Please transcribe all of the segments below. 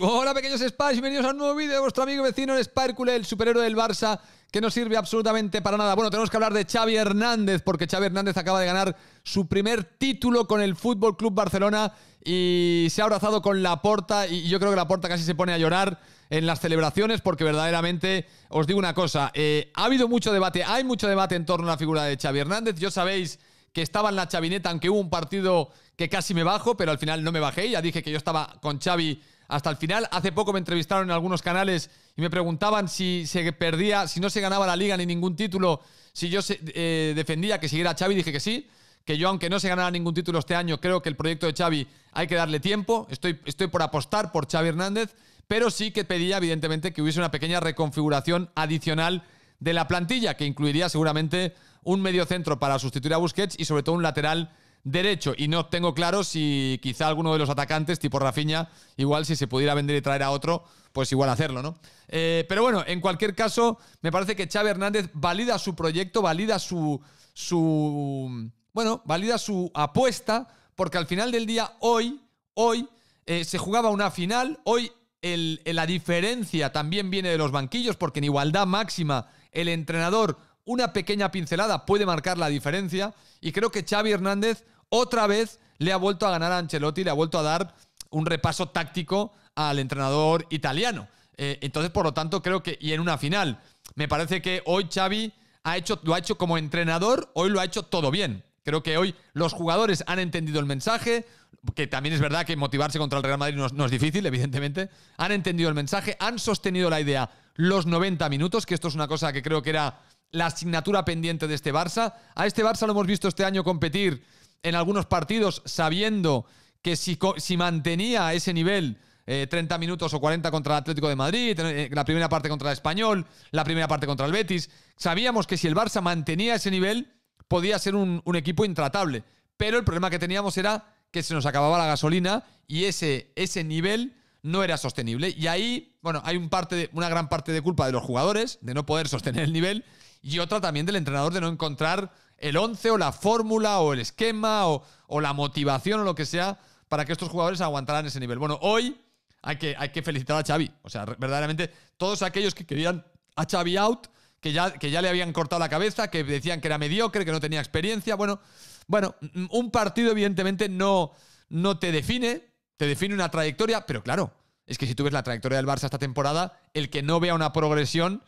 Hola pequeños Spies, bienvenidos a un nuevo vídeo de vuestro amigo vecino vecino Spircule, el superhéroe del Barça, que no sirve absolutamente para nada. Bueno, tenemos que hablar de Xavi Hernández, porque Xavi Hernández acaba de ganar su primer título con el Fútbol Club Barcelona y se ha abrazado con la porta y yo creo que la porta casi se pone a llorar en las celebraciones porque verdaderamente os digo una cosa, eh, ha habido mucho debate, hay mucho debate en torno a la figura de Xavi Hernández, yo sabéis que estaba en la chavineta, aunque hubo un partido que casi me bajo, pero al final no me bajé, ya dije que yo estaba con Xavi hasta el final. Hace poco me entrevistaron en algunos canales y me preguntaban si se perdía, si no se ganaba la liga ni ningún título, si yo eh, defendía que siguiera Xavi, dije que sí, que yo aunque no se ganara ningún título este año, creo que el proyecto de Xavi hay que darle tiempo, estoy, estoy por apostar por Xavi Hernández, pero sí que pedía evidentemente que hubiese una pequeña reconfiguración adicional de la plantilla, que incluiría seguramente un medio centro para sustituir a Busquets y sobre todo un lateral derecho. Y no tengo claro si quizá alguno de los atacantes, tipo Rafiña, igual si se pudiera vender y traer a otro, pues igual hacerlo, ¿no? Eh, pero bueno, en cualquier caso, me parece que Chávez Hernández valida su proyecto, valida su. su. Bueno, valida su apuesta, porque al final del día, hoy, hoy, eh, se jugaba una final, hoy. la diferencia también viene de los banquillos, porque en igualdad máxima el entrenador una pequeña pincelada puede marcar la diferencia y creo que Xavi Hernández otra vez le ha vuelto a ganar a Ancelotti, le ha vuelto a dar un repaso táctico al entrenador italiano. Eh, entonces, por lo tanto, creo que, y en una final, me parece que hoy Xavi ha hecho, lo ha hecho como entrenador, hoy lo ha hecho todo bien. Creo que hoy los jugadores han entendido el mensaje, que también es verdad que motivarse contra el Real Madrid no, no, es difícil, evidentemente. Han entendido el mensaje, han sostenido la idea los 90 minutos, que esto es una cosa que creo que era la asignatura pendiente de este Barça. A este Barça lo hemos visto este año competir en algunos partidos sabiendo que si, si mantenía ese nivel 30 eh, minutos o 40 contra el Atlético de Madrid, eh, la primera parte contra el Español, la primera parte contra el Betis, sabíamos que si el Barça mantenía ese nivel podía ser un, equipo intratable. Pero el problema que teníamos era que se nos acababa la gasolina y ese, ese nivel no era sostenible. Y ahí, bueno, hay un parte una gran parte de culpa de los jugadores, de no poder sostener el nivel, y otra también del entrenador de no encontrar el 11 o la fórmula o el esquema o, la motivación o lo que sea para que estos jugadores aguantaran ese nivel. Bueno, hoy hay que, hay que felicitar a Xavi. O sea, verdaderamente todos aquellos que querían a Xavi out, que ya, que ya le habían cortado la cabeza, que decían que era mediocre, que no tenía experiencia. Bueno, bueno mm, un partido evidentemente no, no te define, te define una trayectoria, pero claro, es que si tú ves la trayectoria del Barça esta temporada, el que no vea una progresión,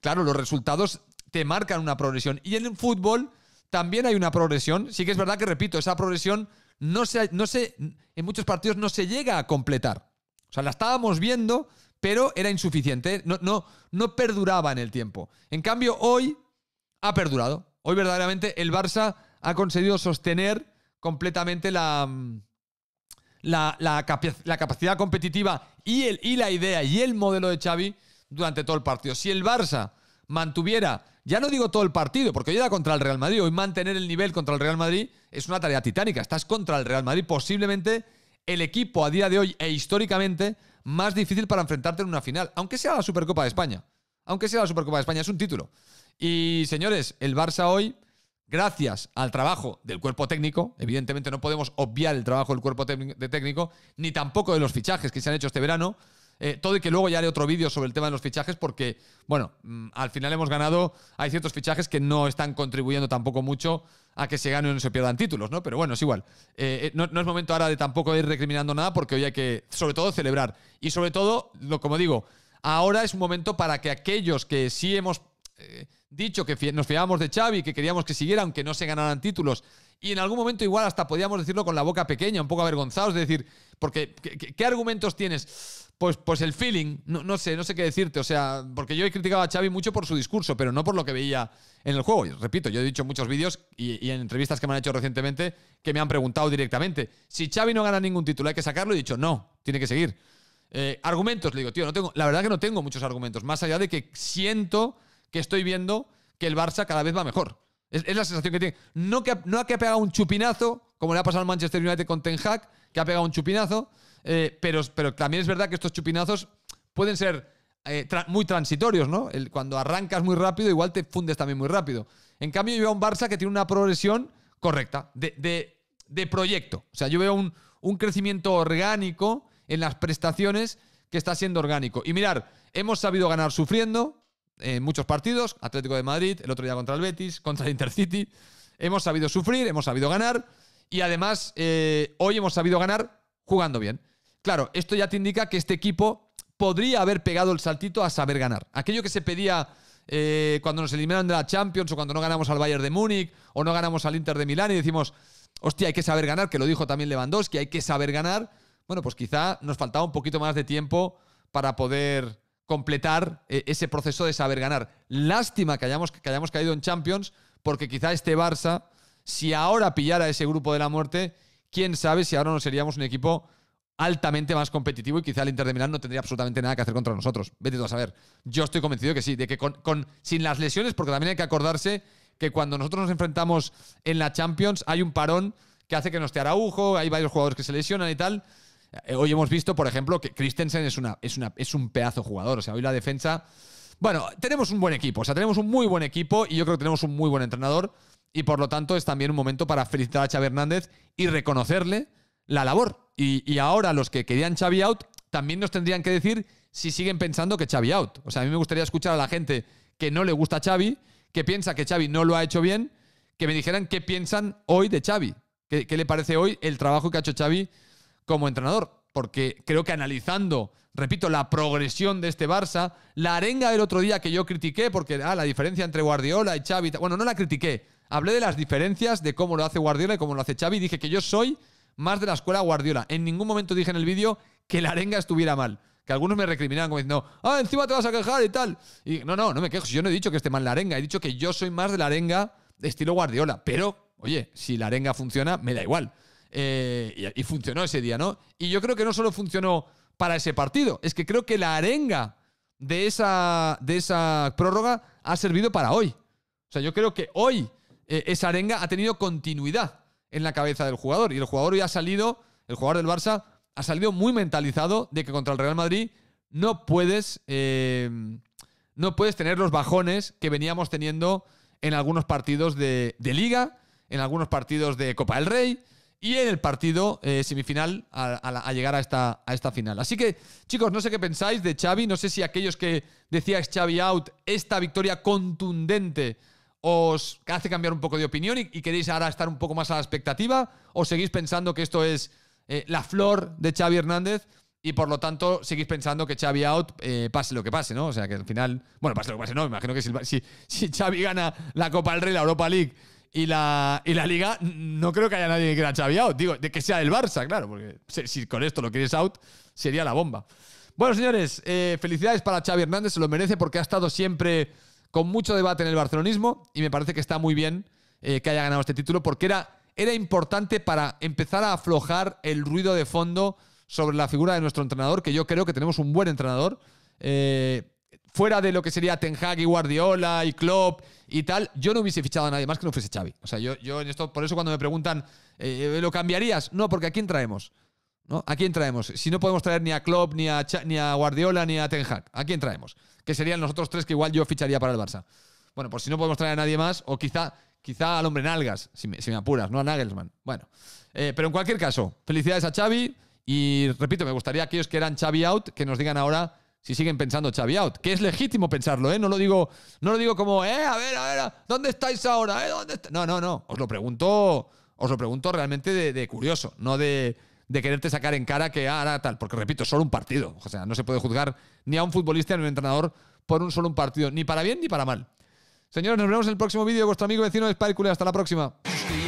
claro, los resultados te marcan una progresión. Y en el fútbol también hay una progresión. Sí que es verdad que, repito, esa progresión no se, no se, en muchos partidos no se llega a completar. O sea, la estábamos viendo, pero era insuficiente. No, no, perduraba en el tiempo. En cambio, hoy ha perdurado. Hoy verdaderamente el Barça ha conseguido sostener completamente la, la, capacidad competitiva y, el, y la idea y el modelo de Xavi durante todo el partido. Si el Barça mantuviera ya no digo todo el partido, porque hoy era contra el Real Madrid. Hoy mantener el nivel contra el Real Madrid es una tarea titánica. Estás contra el Real Madrid, posiblemente el equipo a día de hoy e históricamente más difícil para enfrentarte en una final, aunque sea la Supercopa de España. Aunque sea la Supercopa de España, es un título. Y señores, el Barça hoy, gracias al trabajo del cuerpo técnico, evidentemente no podemos obviar el trabajo del cuerpo técnico, ni tampoco de los fichajes que se han hecho este verano, eh, todo y que luego ya haré otro vídeo sobre el tema de los fichajes porque, bueno, mm, al final hemos ganado, hay ciertos fichajes que no están contribuyendo tampoco mucho a que se ganen o no se pierdan títulos, ¿no? Pero bueno, es igual. Eh, eh, no, es momento ahora de tampoco ir recriminando nada porque hoy hay que, sobre todo, celebrar. Y sobre todo, lo, como digo, ahora es un momento para que aquellos que sí hemos dicho que nos fiábamos de Xavi, que queríamos que siguiera, aunque no se ganaran títulos, y en algún momento igual hasta podíamos decirlo con la boca pequeña, un poco avergonzados, de decir, porque ¿qué, argumentos tienes? Pues, pues el feeling, no, sé, no sé qué decirte, o sea, porque yo he criticado a Xavi mucho por su discurso, pero no por lo que veía en el juego. repito, yo he dicho en muchos vídeos y, en entrevistas que me han hecho recientemente que me han preguntado directamente, si Xavi no gana ningún título hay que sacarlo, he dicho, no, tiene que seguir. Eh, argumentos, le digo, tío, no tengo, la verdad que no tengo muchos argumentos, más allá de que siento que estoy viendo que el Barça cada vez va mejor. Es, la sensación que tiene. No que, no que ha pegado un chupinazo, como le ha pasado al Manchester United con Ten Hag, que ha pegado un chupinazo, eh, pero, pero también es verdad que estos chupinazos pueden ser eh, muy transitorios, ¿no? cuando arrancas muy rápido, igual te fundes también muy rápido. En cambio, yo veo a un Barça que tiene una progresión correcta, de, proyecto. O sea, yo veo un, un crecimiento orgánico en las prestaciones que está siendo orgánico. Y mirar, hemos sabido ganar sufriendo, en muchos partidos, Atlético de Madrid, el otro día contra el Betis, contra el Intercity. Hemos sabido sufrir, hemos sabido ganar y además eh, hoy hemos sabido ganar jugando bien. Claro, esto ya te indica que este equipo podría haber pegado el saltito a saber ganar. Aquello que se pedía eh, cuando nos eliminaron de la Champions o cuando no ganamos al Bayern de Múnich o no ganamos al Inter de Milán y decimos, hostia, hay que saber ganar, que lo dijo también Lewandowski, hay que saber ganar. Bueno, pues quizá nos faltaba un poquito más de tiempo para poder completar eh, ese proceso de saber ganar. Lástima que hayamos, que hayamos caído en Champions, porque quizá este Barça, si ahora pillara ese grupo de la muerte, quién sabe si ahora no seríamos un equipo altamente más competitivo y quizá el Inter de Milán no tendría absolutamente nada que hacer contra nosotros. Vete a saber. Yo estoy convencido que sí, de que con, sin las lesiones, porque también hay que acordarse que cuando nosotros nos enfrentamos en la Champions hay un parón que hace que te esté Araujo, hay varios jugadores que se lesionan y tal. Eh, hoy hemos visto, por ejemplo, que Christensen es, una, es, una, es un pedazo jugador. O sea, hoy la defensa. Bueno, tenemos un buen equipo. O sea, tenemos un muy buen equipo y yo creo que tenemos un muy buen entrenador. Y por lo tanto, es también un momento para felicitar a Xavi Hernández y reconocerle la labor. Y, ahora los que querían Xavi out también nos tendrían que decir si siguen pensando que Xavi out. O sea, a mí me gustaría escuchar a la gente que no le gusta Xavi, que piensa que Xavi no lo ha hecho bien, que me dijeran qué piensan hoy de Xavi. ¿Qué, qué le parece hoy el trabajo que ha hecho Xavi como entrenador, porque creo que analizando, repito, la progresión de este Barça, la arenga del otro día que yo critiqué, porque ah, la diferencia entre Guardiola y Xavi, bueno, no la critiqué, hablé de las diferencias de cómo lo hace Guardiola y cómo lo hace Xavi, dije que yo soy más de la escuela Guardiola. En ningún momento dije en el vídeo que la arenga estuviera mal. Que algunos me recriminaban como diciendo, ah, encima te vas a quejar y tal. Y no, no, no me quejo. Yo no he dicho que esté mal la arenga. He dicho que yo soy más de la arenga de estilo Guardiola. Pero, oye, si la arenga funciona, me da igual. Eh, y, funcionó ese día, ¿no? Y yo creo que no solo funcionó para ese partido, es que creo que la arenga de esa, de esa prórroga ha servido para hoy. O sea, yo creo que hoy eh, esa arenga ha tenido continuidad en la cabeza del jugador. Y el jugador hoy ha salido, el jugador del Barça, ha salido muy mentalizado de que contra el Real Madrid no puedes, eh, no puedes tener los bajones que veníamos teniendo en algunos partidos de Liga, en algunos partidos de Copa del Rey y en el partido eh, semifinal a, llegar a esta, a esta final. Así que, chicos, no sé qué pensáis de Xavi, no sé si aquellos que decíais Xavi out, esta victoria contundente os hace cambiar un poco de opinión y, queréis ahora estar un poco más a la expectativa, o seguís pensando que esto es eh, la flor de Xavi Hernández y por lo tanto seguís pensando que Xavi out eh, pase lo que pase, ¿no? O sea que al final, bueno, pase lo que pase, no, imagino que si, si Xavi gana la Copa del Rey, la Europa League y la, y la Liga, no creo que haya nadie que quiera Xavi out. Digo, de que sea el Barça, claro, porque si con esto lo quieres out, sería la bomba. Bueno, señores, eh, felicidades para Xavi Hernández, se lo merece porque ha estado siempre con mucho debate en el barcelonismo y me parece que está muy bien eh, que haya ganado este título porque era, era importante para empezar a aflojar el ruido de fondo sobre la figura de nuestro entrenador, que yo creo que tenemos un buen entrenador. Eh, fuera de lo que sería Ten Hag y Guardiola y Klopp y tal, yo no hubiese fichado a nadie más que no fuese Xavi. O sea, yo, yo en esto, por eso cuando me preguntan, eh, ¿lo cambiarías? No, porque ¿a quién traemos? ¿No? ¿A quién traemos? Si no podemos traer ni a Klopp, ni a, ni a Guardiola, ni a Ten Hag, ¿a quién traemos? Que serían nosotros tres que igual yo ficharía para el Barça. Bueno, pues si no podemos traer a nadie más, o quizá, quizá al hombre Nalgas, si me, apuras, no a Nagelsmann. Bueno, eh, pero en cualquier caso, felicidades a Xavi y repito, me gustaría aquellos que eran Xavi out, que nos digan ahora si siguen pensando Xavi out, que es legítimo pensarlo, ¿eh? No lo digo, no lo digo como, eh, a ver, a ver, ¿dónde estáis ahora? Eh, ¿Dónde No, no, no. Os lo pregunto, os lo pregunto realmente de, curioso, no de, quererte sacar en cara que ah, ahora tal, porque repito, solo un partido. O sea, no se puede juzgar ni a un futbolista ni a un entrenador por un solo un partido, ni para bien ni para mal. Señores, nos vemos en el próximo vídeo. Vuestro amigo vecino de Hasta la próxima.